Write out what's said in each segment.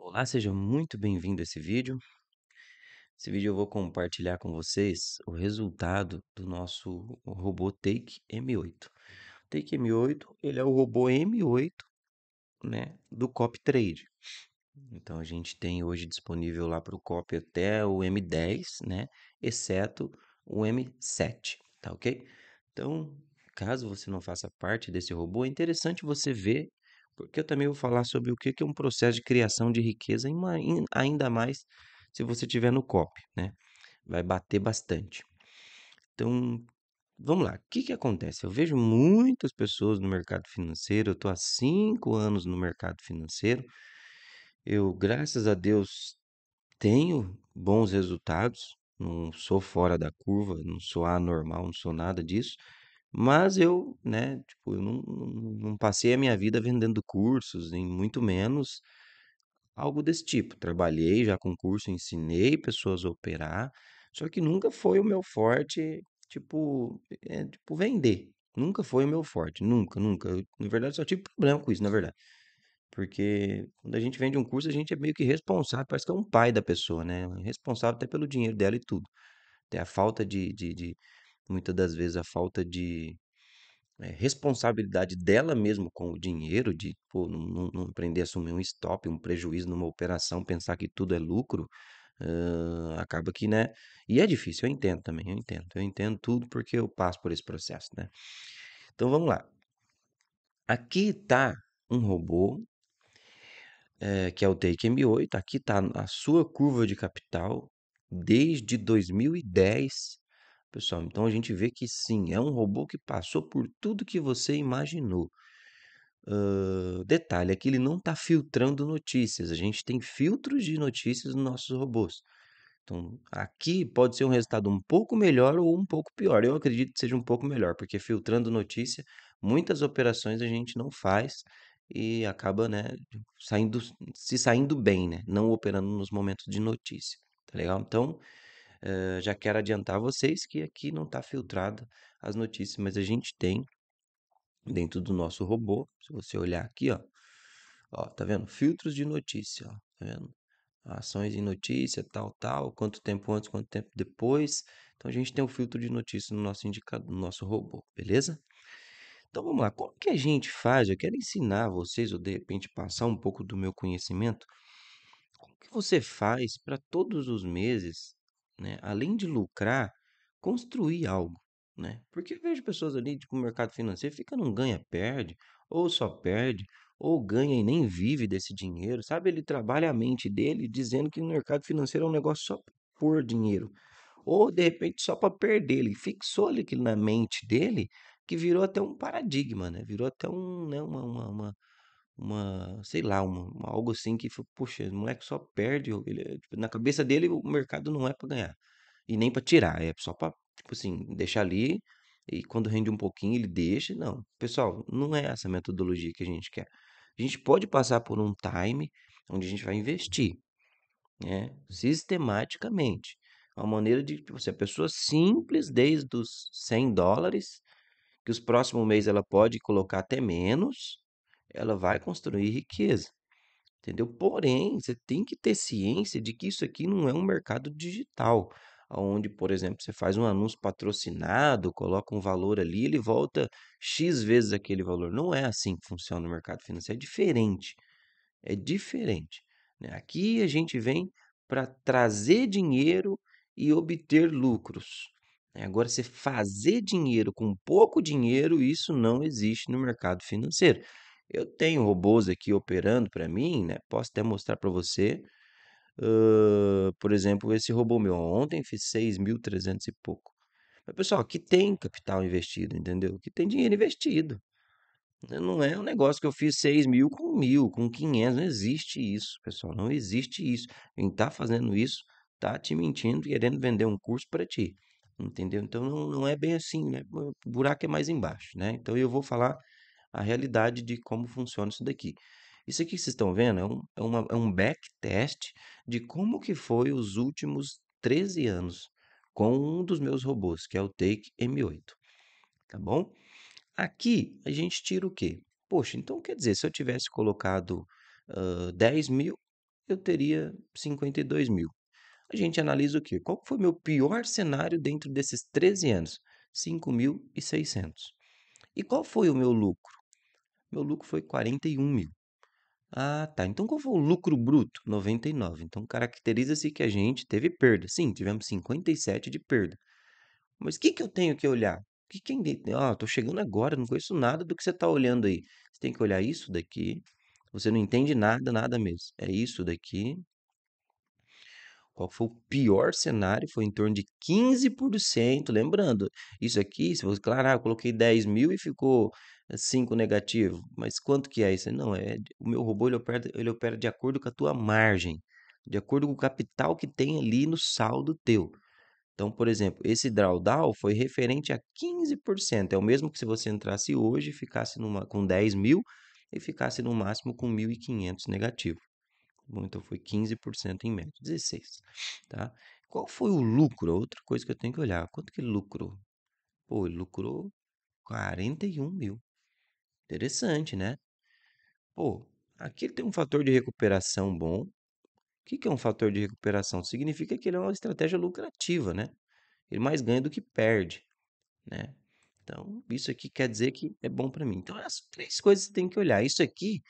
Olá, seja muito bem-vindo a esse vídeo. Nesse vídeo eu vou compartilhar com vocês o resultado do nosso robô Take M8. Take M8, ele é o robô M8, né, do Cop Trade. Então a gente tem hoje disponível lá para o Cop até o M10, né, exceto o M7, tá OK? Então, caso você não faça parte desse robô, é interessante você ver porque eu também vou falar sobre o que é um processo de criação de riqueza, ainda mais se você tiver no COP, né? Vai bater bastante. Então, vamos lá. O que, que acontece? Eu vejo muitas pessoas no mercado financeiro. Eu estou há cinco anos no mercado financeiro. Eu, graças a Deus, tenho bons resultados. Não sou fora da curva, não sou anormal, não sou nada disso. Mas eu, né, tipo, eu não não passei a minha vida vendendo cursos, nem muito menos algo desse tipo. Trabalhei já com curso, ensinei pessoas a operar, só que nunca foi o meu forte, tipo, é tipo vender. Nunca foi o meu forte, nunca, nunca. Eu, na verdade, só tive problema com isso, na verdade. Porque quando a gente vende um curso, a gente é meio que responsável, parece que é um pai da pessoa, né, é responsável até pelo dinheiro dela e tudo. Até a falta de de de muitas das vezes a falta de é, responsabilidade dela mesmo com o dinheiro, de pô, não, não aprender a assumir um stop, um prejuízo numa operação, pensar que tudo é lucro, uh, acaba que, né? E é difícil, eu entendo também, eu entendo. Eu entendo tudo porque eu passo por esse processo, né? Então vamos lá. Aqui está um robô, é, que é o Take M8, aqui está a sua curva de capital desde 2010 pessoal. Então a gente vê que sim, é um robô que passou por tudo que você imaginou. detalhe é que ele não está filtrando notícias. A gente tem filtros de notícias nos nossos robôs. Então, aqui pode ser um resultado um pouco melhor ou um pouco pior. Eu acredito que seja um pouco melhor, porque filtrando notícia, muitas operações a gente não faz e acaba, né, saindo, se saindo bem, né, não operando nos momentos de notícia, tá legal? Então, Uh, já quero adiantar vocês que aqui não está filtrada as notícias, mas a gente tem dentro do nosso robô, se você olhar aqui, ó, ó tá vendo? Filtros de notícia, ó, tá vendo? Ações em notícia, tal, tal, quanto tempo antes, quanto tempo depois. Então a gente tem um filtro de notícia no nosso indicador, no nosso robô, beleza? Então vamos lá, como que a gente faz? Eu quero ensinar vocês, ou de repente passar um pouco do meu conhecimento. Como que você faz para todos os meses né? Além de lucrar, construir algo, né? Porque eu vejo pessoas ali, tipo, no mercado financeiro, fica num ganha-perde, ou só perde, ou ganha e nem vive desse dinheiro, sabe? Ele trabalha a mente dele dizendo que no mercado financeiro é um negócio só por dinheiro, ou de repente só para perder. Ele fixou ali aquilo na mente dele que virou até um paradigma, né? Virou até um, né, uma, uma, uma uma, sei lá, uma, uma algo assim que, poxa, o moleque só perde, ele, tipo, na cabeça dele o mercado não é para ganhar e nem para tirar, é só para, tipo assim, deixar ali e quando rende um pouquinho ele deixa, não. Pessoal, não é essa metodologia que a gente quer. A gente pode passar por um time onde a gente vai investir, né, sistematicamente. É uma maneira de, você tipo, assim, a pessoa simples, desde os 100 dólares, que os próximos meses ela pode colocar até menos, ela vai construir riqueza. Entendeu? Porém, você tem que ter ciência de que isso aqui não é um mercado digital, onde, por exemplo, você faz um anúncio patrocinado, coloca um valor ali, ele volta X vezes aquele valor. Não é assim que funciona o mercado financeiro, é diferente. É diferente. Né? Aqui a gente vem para trazer dinheiro e obter lucros. Né? Agora, você fazer dinheiro com pouco dinheiro, isso não existe no mercado financeiro. Eu tenho robôs aqui operando para mim, né? Posso até mostrar para você. por exemplo, esse robô meu ontem fiz 6.300 e pouco. Mas, pessoal, que tem capital investido, entendeu? Que tem dinheiro investido. Né, não é um negócio que eu fiz 6 mil com mil, com 500. Não existe isso, pessoal. Não existe isso. Quem tá fazendo isso tá te mentindo, querendo vender um curso para ti. Entendeu? Então não, não é bem assim, né? O buraco é mais embaixo, né? Então eu vou falar a realidade de como funciona isso daqui. Isso aqui que vocês estão vendo é um, é uma, é um backtest de como que foi os últimos 13 anos com um dos meus robôs, que é o Take M8. Tá bom? Aqui a gente tira o quê? Poxa, então quer dizer, se eu tivesse colocado uh, 10 mil, eu teria 52 mil. A gente analisa o quê? Qual foi meu pior cenário dentro desses 13 anos? 5.600. E qual foi o meu lucro? Meu lucro foi 41 mil. Ah, tá. Então qual foi o lucro bruto? 99. Então caracteriza-se que a gente teve perda. Sim, tivemos 57 de perda. Mas o que, que eu tenho que olhar? Que quem, ó, oh, ah, tô chegando agora, não conheço nada do que você tá olhando aí. Você tem que olhar isso daqui. Você não entende nada, nada mesmo. É isso daqui. Qual foi o pior cenário? Foi em torno de 15%. Lembrando, isso aqui, se você, claro, ah, eu coloquei 10 mil e ficou 5 negativo. Mas quanto que é isso? Não, é o meu robô ele opera, ele opera de acordo com a tua margem, de acordo com o capital que tem ali no saldo teu. Então, por exemplo, esse drawdown foi referente a 15%. É o mesmo que se você entrasse hoje e ficasse numa, com 10 mil e ficasse no máximo com 1.500 negativo. Bom, então foi 15% em média, 16%. Tá? Qual foi o lucro? Outra coisa que eu tenho que olhar. Quanto que lucrou? Pô, ele lucrou 41 mil. Interessante, né? Pô, aqui ele tem um fator de recuperação bom. O que que é um fator de recuperação? Significa que ele é uma estratégia lucrativa, né? Ele mais ganha do que perde, né? Então, isso aqui quer dizer que é bom para mim. Então, é as três coisas que você tem que olhar. Isso aqui,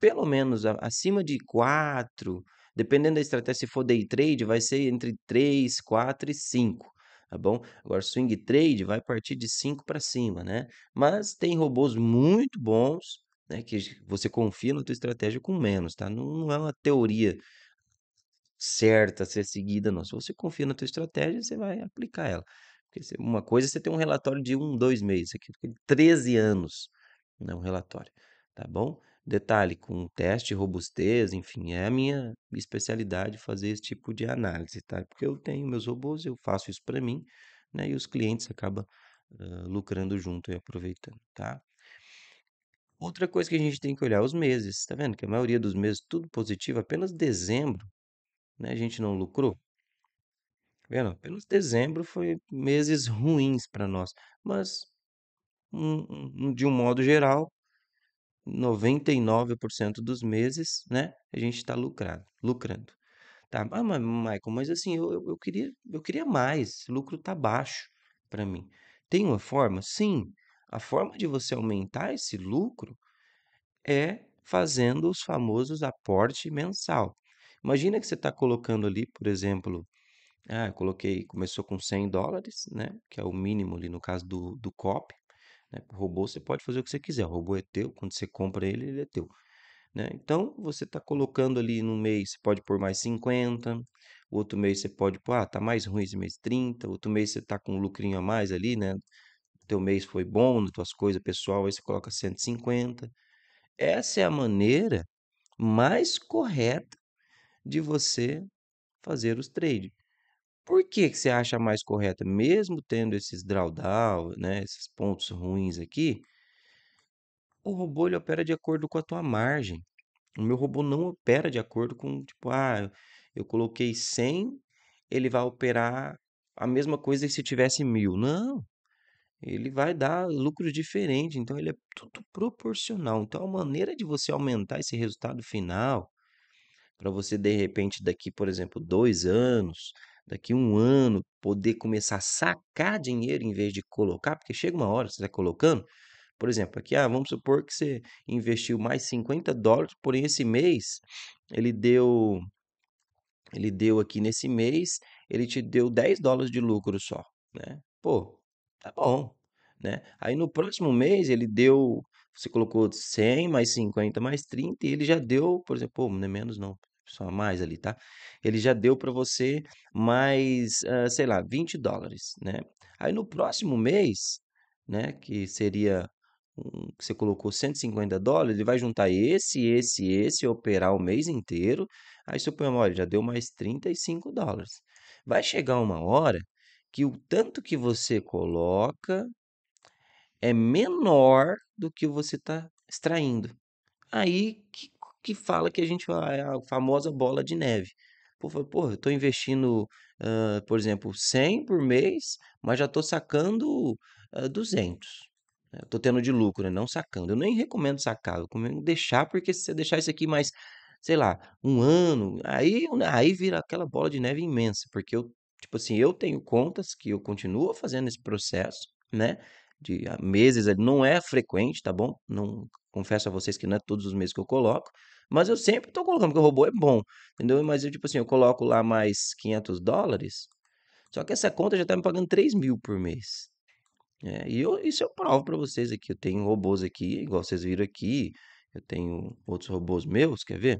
pelo menos acima de quatro, dependendo da estratégia, se for day trade, vai ser entre três, quatro e cinco tá bom? Agora, swing trade vai partir de 5 para cima, né? Mas tem robôs muito bons, né? Que você confia na tua estratégia com menos, tá? Não, não é uma teoria certa a ser seguida, não. Se você confia na tua estratégia, você vai aplicar ela. Porque uma coisa é você tem um relatório de um, dois meses, aqui 13 anos, né? Um relatório, tá bom? Detalhe, com teste, robustez, enfim, é a minha especialidade fazer esse tipo de análise, tá? Porque eu tenho meus robôs, eu faço isso para mim, né? E os clientes acabam uh, lucrando junto e aproveitando, tá? Outra coisa que a gente tem que olhar, os meses, tá vendo? Que a maioria dos meses tudo positivo, apenas dezembro, né? A gente não lucrou. Tá vendo? Apenas dezembro foi meses ruins para nós, mas um, um, de um modo geral, 99% dos meses, né? A gente está lucrando, lucrando. Tá? Ah, mas, Michael, mas assim, eu, eu, queria, eu queria mais. lucro tá baixo para mim. Tem uma forma? Sim. A forma de você aumentar esse lucro é fazendo os famosos aporte mensal. Imagina que você está colocando ali, por exemplo, ah, coloquei, começou com 100 dólares, né? Que é o mínimo ali no caso do, do COP. Né? Robô você pode fazer o que você quiser, o robô é teu, quando você compra ele, ele é teu. Né? Então você está colocando ali no mês, você pode pôr mais 50, outro mês você pode pôr, ah, tá mais ruim esse mês 30, outro mês você está com um lucrinho a mais ali, né? O teu mês foi bom, tuas coisas pessoal, aí você coloca 150. Essa é a maneira mais correta de você fazer os trades. Por que que você acha mais correta? Mesmo tendo esses drawdown, né, esses pontos ruins aqui, o robô ele opera de acordo com a tua margem. O meu robô não opera de acordo com, tipo, ah, eu coloquei 100, ele vai operar a mesma coisa que se tivesse mil. Não, ele vai dar lucros diferentes, então ele é tudo proporcional. Então a maneira de você aumentar esse resultado final, para você de repente daqui, por exemplo, dois anos, daqui um ano poder começar a sacar dinheiro em vez de colocar, porque chega uma hora, você está colocando, por exemplo, aqui, ah, vamos supor que você investiu mais 50 dólares, porém esse mês ele deu, ele deu aqui nesse mês, ele te deu 10 dólares de lucro só, né? Pô, tá bom, né? Aí no próximo mês ele deu, você colocou 100 mais 50 mais 30 e ele já deu, por exemplo, pô, não é menos não, só mais ali, tá? Ele já deu para você mais, uh, sei lá, 20 dólares, né? Aí no próximo mês, né, que seria um, que você colocou 150 dólares, ele vai juntar esse, esse, esse, operar o mês inteiro. Aí seu olha, já deu mais 35 dólares. Vai chegar uma hora que o tanto que você coloca é menor do que você está extraindo. Aí que que fala que a gente é a famosa bola de neve. Pô, pô eu tô investindo, uh, por exemplo, 100 por mês, mas já tô sacando uh, 200. Né, tô tendo de lucro, né? não sacando. Eu nem recomendo sacar, eu recomendo deixar, porque se você deixar isso aqui mais, sei lá, um ano, aí, aí vira aquela bola de neve imensa, porque eu, tipo assim, eu tenho contas que eu continuo fazendo esse processo, né? De meses, não é frequente, tá bom? Não confesso a vocês que não é todos os meses que eu coloco, mas eu sempre tô colocando que o robô é bom, entendeu? Mas eu, tipo assim, eu coloco lá mais 500 dólares, só que essa conta já tá me pagando 3 mil por mês. É, e eu, isso eu provo para vocês aqui. Eu tenho robôs aqui, igual vocês viram aqui. Eu tenho outros robôs meus, quer ver?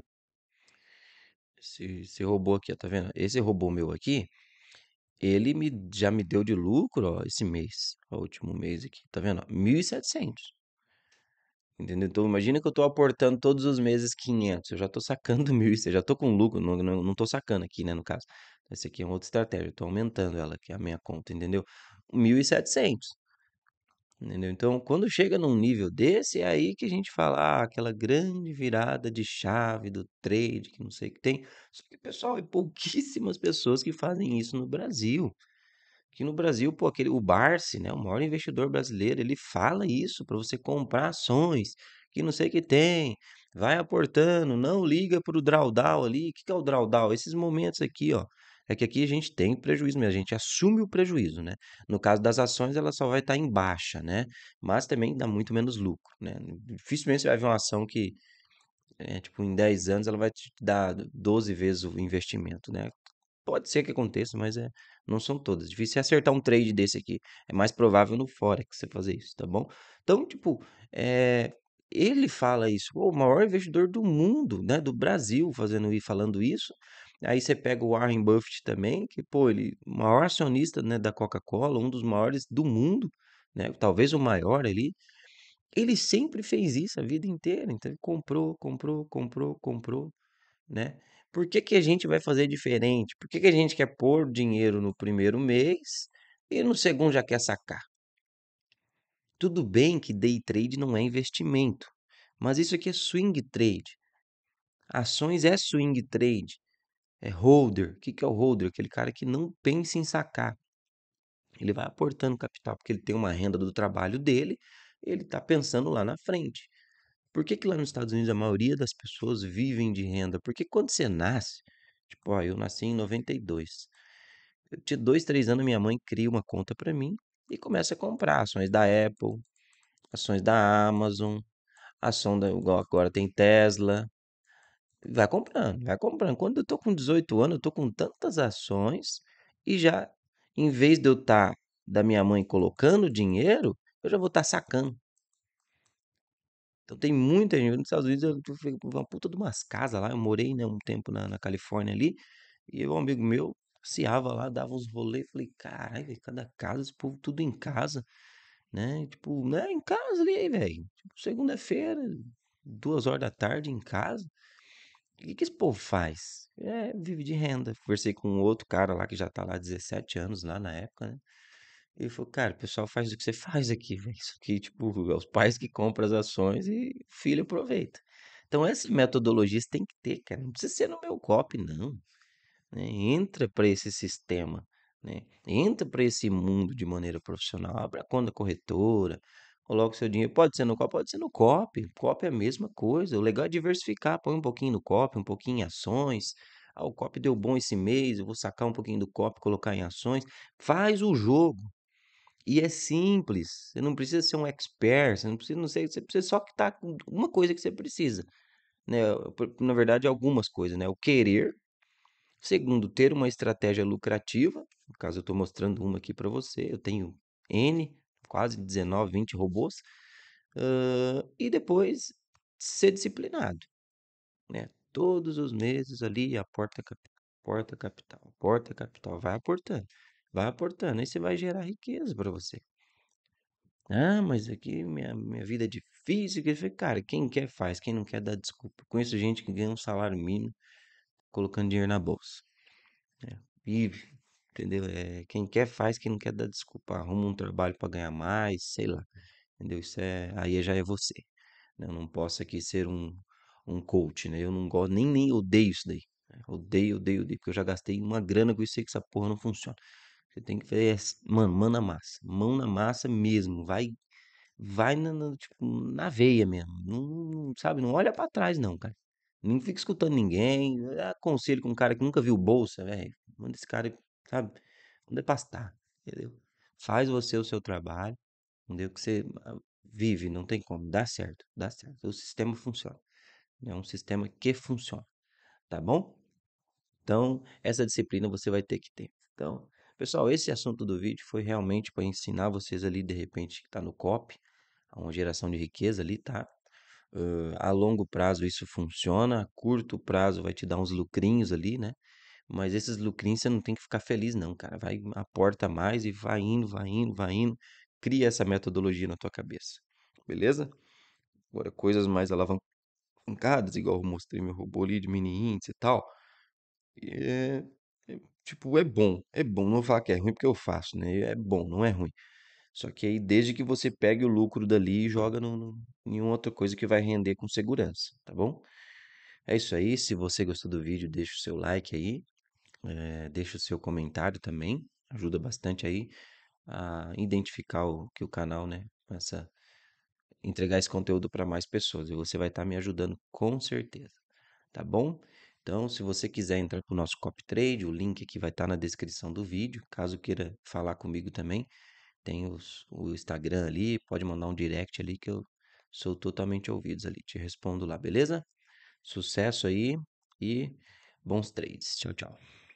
Esse, esse robô aqui, ó, tá vendo? Esse robô meu aqui, ele me, já me deu de lucro ó, esse mês, ó, o último mês aqui, tá vendo? 1.700. Entendeu? Então, imagina que eu estou aportando todos os meses 500, eu já estou sacando 1.000, eu já estou com lucro, não, não, não tô sacando aqui, né, no caso. Essa aqui é uma outra estratégia, eu tô aumentando ela aqui, a minha conta, entendeu? 1.700. Entendeu? Então, quando chega num nível desse, é aí que a gente fala ah, aquela grande virada de chave do trade, que não sei o que tem. Só que, pessoal, é pouquíssimas pessoas que fazem isso no Brasil que no Brasil, pô, aquele, o Barsi, né, o maior investidor brasileiro, ele fala isso para você comprar ações, que não sei o que tem, vai aportando, não liga para o drawdown ali. O que, que é o drawdown? Esses momentos aqui, ó, é que aqui a gente tem prejuízo, a gente assume o prejuízo, né? No caso das ações, ela só vai estar tá em baixa, né? Mas também dá muito menos lucro, né? Dificilmente você vai ver uma ação que, é, tipo, em 10 anos ela vai te dar 12 vezes o investimento, né? Pode ser que aconteça, mas é, não são todas. Difícil é acertar um trade desse aqui. É mais provável no Forex você fazer isso, tá bom? Então, tipo, é, ele fala isso. O maior investidor do mundo, né? Do Brasil fazendo e falando isso. Aí você pega o Warren Buffett também, que, pô, ele maior acionista né, da Coca-Cola, um dos maiores do mundo, né? Talvez o maior ali. Ele sempre fez isso a vida inteira. Então, ele comprou, comprou, comprou, comprou, né? Por que, que a gente vai fazer diferente? Por que, que a gente quer pôr dinheiro no primeiro mês e no segundo já quer sacar? Tudo bem que day trade não é investimento, mas isso aqui é swing trade. Ações é swing trade. É holder. O que, que é o holder? Aquele cara que não pensa em sacar. Ele vai aportando capital porque ele tem uma renda do trabalho dele, ele está pensando lá na frente. Por que, que lá nos Estados Unidos a maioria das pessoas vivem de renda? Porque quando você nasce, tipo, ó, eu nasci em 92. Eu tinha dois, três anos, minha mãe cria uma conta para mim e começa a comprar ações da Apple, ações da Amazon, ação da, igual agora tem Tesla. Vai comprando, vai comprando. Quando eu tô com 18 anos, eu tô com tantas ações e já, em vez de eu estar tá, da minha mãe colocando dinheiro, eu já vou estar tá sacando. Então tem muita gente. Nos Estados Unidos eu fui uma puta de umas casas lá. Eu morei, né, um tempo na, na Califórnia ali. E um amigo meu passeava lá, dava uns rolês. Falei, caralho, cada casa, esse povo tudo em casa. Né? Tipo, né, em casa ali, velho. Tipo, segunda-feira, duas horas da tarde em casa. O que, que esse povo faz? É, vive de renda. Conversei com um outro cara lá que já tá lá 17 anos lá na época, né? Ele falou, cara, o pessoal faz o que você faz aqui, velho. Isso aqui, tipo, é os pais que compram as ações e o filho aproveita. Então, metodologia você tem que ter, cara. Não precisa ser no meu copo, não. Né? Entra para esse sistema, né? Entra para esse mundo de maneira profissional. Abra a conta corretora, coloca o seu dinheiro. Pode ser no copo, pode ser no copy. Copo é a mesma coisa. O legal é diversificar. Põe um pouquinho no copo, um pouquinho em ações. Ah, o copo deu bom esse mês, eu vou sacar um pouquinho do e colocar em ações. Faz o jogo. E é simples, você não precisa ser um expert, você não precisa, não sei, você precisa só que tá com uma coisa que você precisa, né? Na verdade, algumas coisas, né? O querer, segundo, ter uma estratégia lucrativa, no caso eu estou mostrando uma aqui para você, eu tenho N, quase 19, 20 robôs, uh, e depois ser disciplinado, né? Todos os meses ali, a porta capital, porta capital, porta capital, vai aportando. Vai aportando, aí você vai gerar riqueza para você. Ah, mas aqui é minha, minha vida é difícil. cara, quem quer faz, quem não quer dá desculpa. Conheço gente que ganha um salário mínimo colocando dinheiro na bolsa. É, né, vive, entendeu? É, quem quer faz, quem não quer dá desculpa. Arruma um trabalho para ganhar mais, sei lá. Entendeu? Isso é, aí já é você. Né? Eu não posso aqui ser um, um coach, né? Eu não gosto, nem, nem odeio isso daí. Né? Odeio, odeio, odeio, porque eu já gastei uma grana com isso aí que essa porra não funciona. Você tem que fazer mano, mão na massa. Mão na massa mesmo. Vai vai na, na, tipo, na veia mesmo. Não, não- sabe, não olha pra trás, não, cara. Não fica escutando ninguém. Eu Aconselho com um cara que nunca viu bolsa, velho. Manda esse cara, sabe? Manda pastar, entendeu? Faz você o seu trabalho, entendeu? Que você ah, vive, não tem como. Dá certo, dá certo. O sistema funciona. É um sistema que funciona, tá bom? Então, essa disciplina você vai ter que ter. Então, Pessoal, esse assunto do vídeo foi realmente para ensinar vocês ali, de repente, que está no COP, uma geração de riqueza ali, tá? Uh, a longo prazo isso funciona, a curto prazo vai te dar uns lucrinhos ali, né? Mas esses lucrinhos você não tem que ficar feliz, não, cara. Vai, aporta mais e vai indo, vai indo, vai indo. Cria essa metodologia na tua cabeça, beleza? Agora, coisas mais alavancadas, igual eu mostrei meu robô ali de mini índice e tal. É, Tipo, é bom, é bom, não falar que é ruim porque eu faço, né, é bom, não é ruim. Só que aí desde que você pegue o lucro dali e joga num em outra coisa que vai render com segurança, tá bom? É isso aí, se você gostou do vídeo deixa o seu like aí, eh, deixa o seu comentário também, ajuda bastante aí a identificar o que o canal, né, começa entregar esse conteúdo para mais pessoas e você vai estar tá me ajudando com certeza, tá bom? Então, se você quiser entrar para o nosso copy trade, o link aqui vai estar tá na descrição do vídeo. Caso queira falar comigo também, tem os, o Instagram ali, pode mandar um direct ali que eu sou totalmente ouvidos ali. Te respondo lá, beleza? Sucesso aí e bons trades. Tchau, tchau.